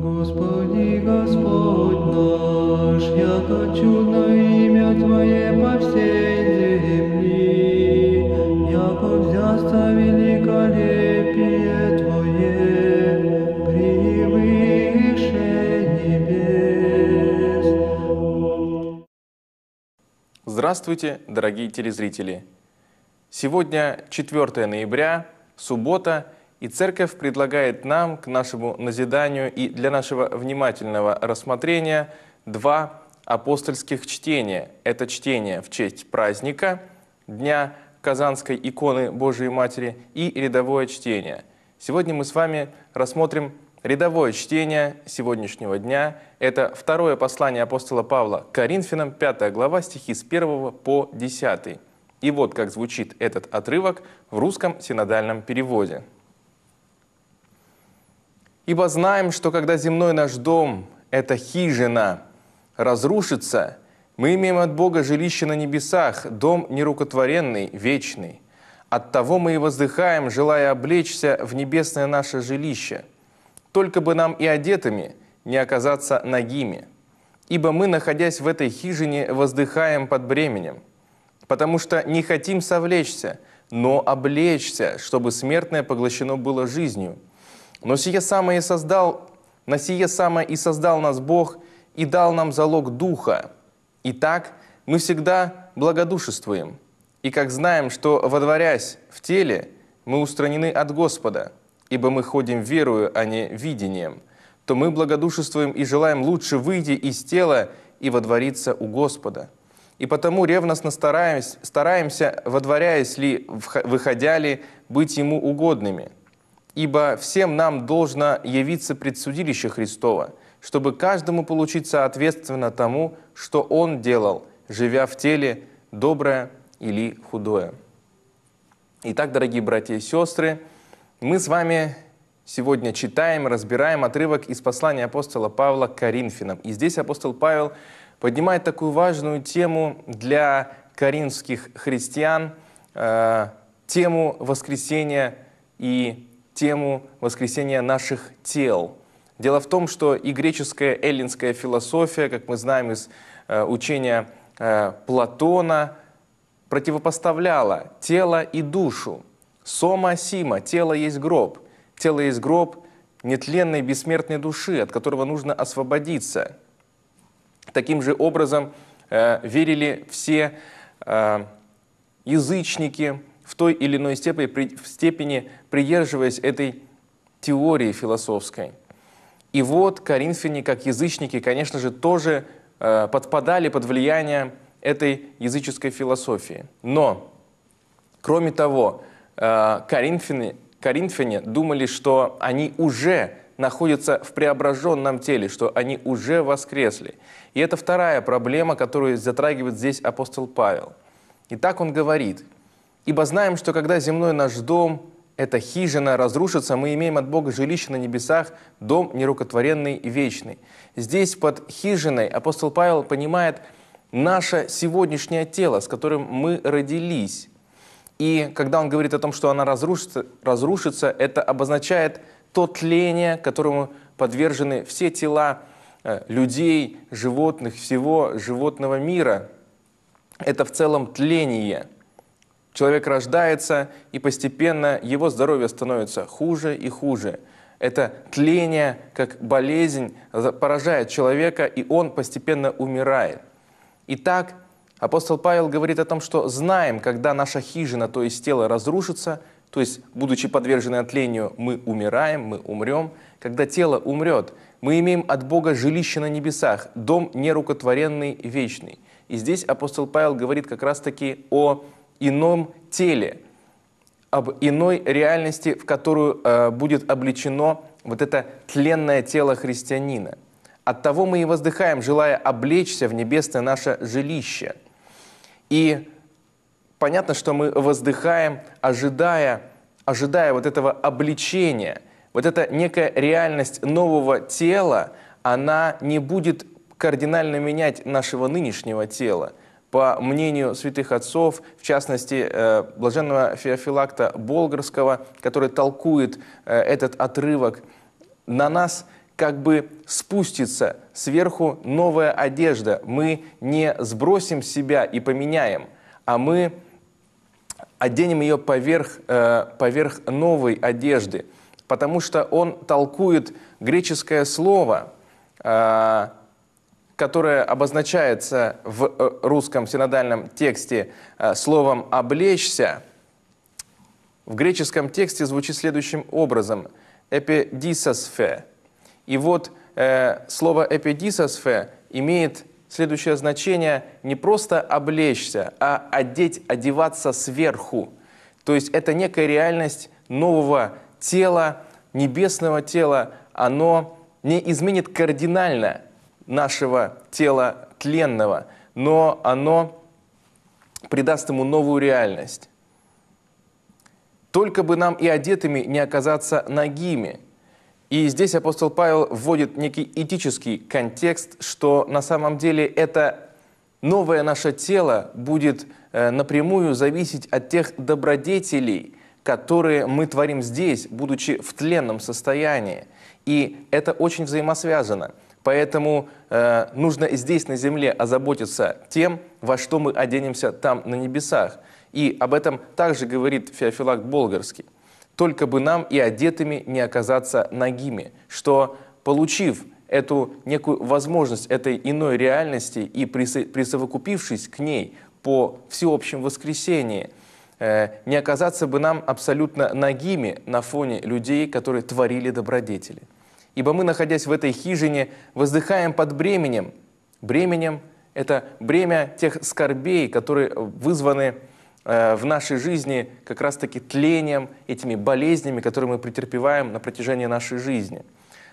Господи, Господь наш, яко чудно имя Твое по всей земли, яко взясто великолепие Твое, превыше небес. Здравствуйте, дорогие телезрители! Сегодня 4 ноября, суббота – и Церковь предлагает нам, к нашему назиданию и для нашего внимательного рассмотрения, два апостольских чтения. Это чтение в честь праздника, Дня Казанской иконы Божией Матери и рядовое чтение. Сегодня мы с вами рассмотрим рядовое чтение сегодняшнего дня. Это второе послание апостола Павла к Коринфянам, 5 глава, стихи с 1 по 10. И вот как звучит этот отрывок в русском синодальном переводе – Ибо знаем, что когда земной наш дом, эта хижина, разрушится, мы имеем от Бога жилище на небесах, дом нерукотворенный, вечный. Оттого мы и воздыхаем, желая облечься в небесное наше жилище. Только бы нам и одетыми не оказаться нагими. Ибо мы, находясь в этой хижине, воздыхаем под бременем, потому что не хотим совлечься, но облечься, чтобы смертное поглощено было жизнью – но сие самое и создал, на сие самое и создал нас Бог и дал нам залог Духа. Итак, мы всегда благодушествуем. И как знаем, что, водворясь в теле, мы устранены от Господа, ибо мы ходим верою, а не видением, то мы благодушествуем и желаем лучше выйти из тела и водвориться у Господа. И потому ревностно стараемся, стараемся водворяясь ли, выходя ли, быть Ему угодными – Ибо всем нам должно явиться предсудилище Христова, чтобы каждому получить соответственно тому, что Он делал, живя в теле, доброе или худое. Итак, дорогие братья и сестры, мы с вами сегодня читаем, разбираем отрывок из послания апостола Павла к Коринфянам. И здесь апостол Павел поднимает такую важную тему для коринфских христиан, э, тему воскресения и тему воскресения наших тел. Дело в том, что и греческая эллинская философия, как мы знаем из э, учения э, Платона, противопоставляла тело и душу. Сома сима, тело есть гроб. Тело есть гроб нетленной бессмертной души, от которого нужно освободиться. Таким же образом э, верили все э, язычники, в той или иной степени, при, степени придерживаясь этой теории философской. И вот коринфяне, как язычники, конечно же, тоже э, подпадали под влияние этой языческой философии. Но, кроме того, э, коринфяне, коринфяне думали, что они уже находятся в преображенном теле, что они уже воскресли. И это вторая проблема, которую затрагивает здесь апостол Павел. Итак, он говорит – Ибо знаем, что когда земной наш дом, эта хижина, разрушится, мы имеем от Бога жилище на небесах, дом нерукотворенный и вечный. Здесь под хижиной апостол Павел понимает наше сегодняшнее тело, с которым мы родились. И когда он говорит о том, что она разрушится, разрушится это обозначает то тление, которому подвержены все тела э, людей, животных, всего животного мира. Это в целом тление – Человек рождается, и постепенно его здоровье становится хуже и хуже. Это тление, как болезнь, поражает человека, и он постепенно умирает. Итак, апостол Павел говорит о том, что знаем, когда наша хижина, то есть тело, разрушится, то есть, будучи подвержены тлению, мы умираем, мы умрем. Когда тело умрет, мы имеем от Бога жилище на небесах, дом нерукотворенный, вечный. И здесь апостол Павел говорит как раз-таки о ином теле, об иной реальности, в которую э, будет обличено вот это тленное тело христианина. От того мы и воздыхаем, желая облечься в небесное наше жилище. И понятно, что мы воздыхаем, ожидая, ожидая вот этого обличения. Вот эта некая реальность нового тела, она не будет кардинально менять нашего нынешнего тела – по мнению святых отцов, в частности, э, блаженного Феофилакта Болгарского, который толкует э, этот отрывок, на нас как бы спустится сверху новая одежда. Мы не сбросим себя и поменяем, а мы оденем ее поверх, э, поверх новой одежды, потому что он толкует греческое слово – которое обозначается в э, русском синодальном тексте э, словом «облечься», в греческом тексте звучит следующим образом «эпидисосфе». И вот э, слово «эпидисосфе» имеет следующее значение не просто «облечься», а «одеть», «одеваться сверху». То есть это некая реальность нового тела, небесного тела, оно не изменит кардинально нашего тела тленного, но оно придаст ему новую реальность. Только бы нам и одетыми не оказаться ногими. И здесь апостол Павел вводит некий этический контекст, что на самом деле это новое наше тело будет э, напрямую зависеть от тех добродетелей, которые мы творим здесь, будучи в тленном состоянии. И это очень взаимосвязано – Поэтому э, нужно здесь, на земле, озаботиться тем, во что мы оденемся там, на небесах. И об этом также говорит Феофилакт Болгарский. «Только бы нам и одетыми не оказаться нагими, что, получив эту некую возможность этой иной реальности и присовокупившись к ней по всеобщем воскресении, э, не оказаться бы нам абсолютно нагими на фоне людей, которые творили добродетели ибо мы, находясь в этой хижине, воздыхаем под бременем. Бременем – это бремя тех скорбей, которые вызваны э, в нашей жизни как раз-таки тлением, этими болезнями, которые мы претерпеваем на протяжении нашей жизни.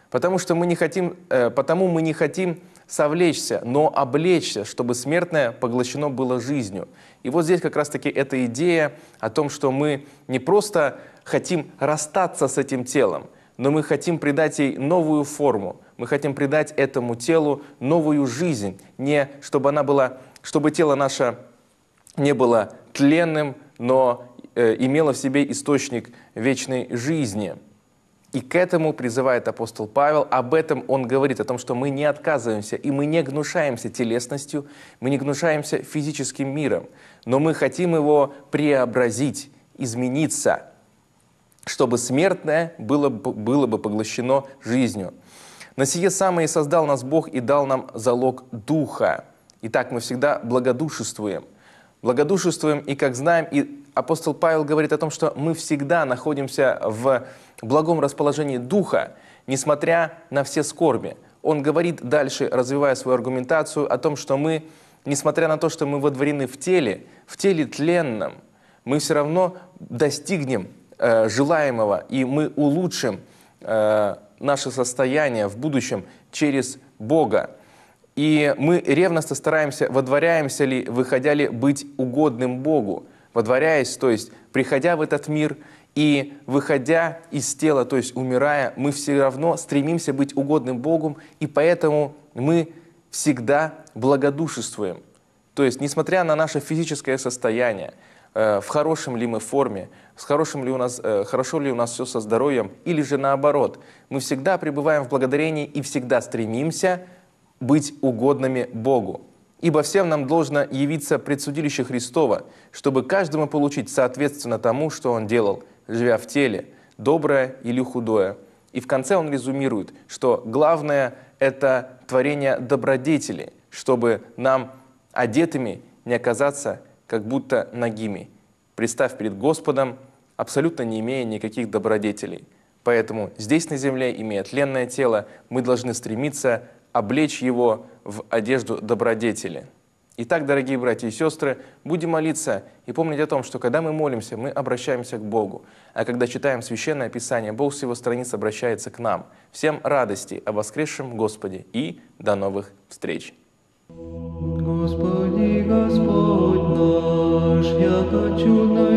Потому, что мы не хотим, э, потому мы не хотим совлечься, но облечься, чтобы смертное поглощено было жизнью. И вот здесь как раз-таки эта идея о том, что мы не просто хотим расстаться с этим телом, но мы хотим придать ей новую форму. Мы хотим придать этому телу новую жизнь, не чтобы она была, чтобы тело наше не было тленным, но э, имело в себе источник вечной жизни. И к этому призывает апостол Павел. Об этом он говорит, о том, что мы не отказываемся, и мы не гнушаемся телесностью, мы не гнушаемся физическим миром, но мы хотим его преобразить, измениться – чтобы смертное было, было бы поглощено жизнью. На сие самое и создал нас Бог и дал нам залог Духа. И так мы всегда благодушествуем. Благодушествуем и, как знаем, и апостол Павел говорит о том, что мы всегда находимся в благом расположении Духа, несмотря на все скорби. Он говорит дальше, развивая свою аргументацию, о том, что мы, несмотря на то, что мы водворены в теле, в теле тленном, мы все равно достигнем Э, желаемого, и мы улучшим э, наше состояние в будущем через Бога. И мы ревностно стараемся, водворяемся ли, выходя ли быть угодным Богу, водворяясь, то есть приходя в этот мир и выходя из тела, то есть умирая, мы все равно стремимся быть угодным Богу, и поэтому мы всегда благодушествуем. То есть, несмотря на наше физическое состояние, Э, в хорошем ли мы форме, с хорошим ли у нас, э, хорошо ли у нас все со здоровьем, или же наоборот. Мы всегда пребываем в благодарении и всегда стремимся быть угодными Богу. Ибо всем нам должно явиться предсудилище Христова, чтобы каждому получить соответственно тому, что он делал, живя в теле, доброе или худое. И в конце он резюмирует, что главное – это творение добродетели, чтобы нам одетыми не оказаться как будто нагими, представь перед Господом, абсолютно не имея никаких добродетелей. Поэтому здесь на земле, имея тленное тело, мы должны стремиться облечь его в одежду добродетели. Итак, дорогие братья и сестры, будем молиться и помнить о том, что когда мы молимся, мы обращаемся к Богу, а когда читаем Священное Писание, Бог с его страниц обращается к нам. Всем радости о воскресшем Господе и до новых встреч! Господи, Господи. 个就能。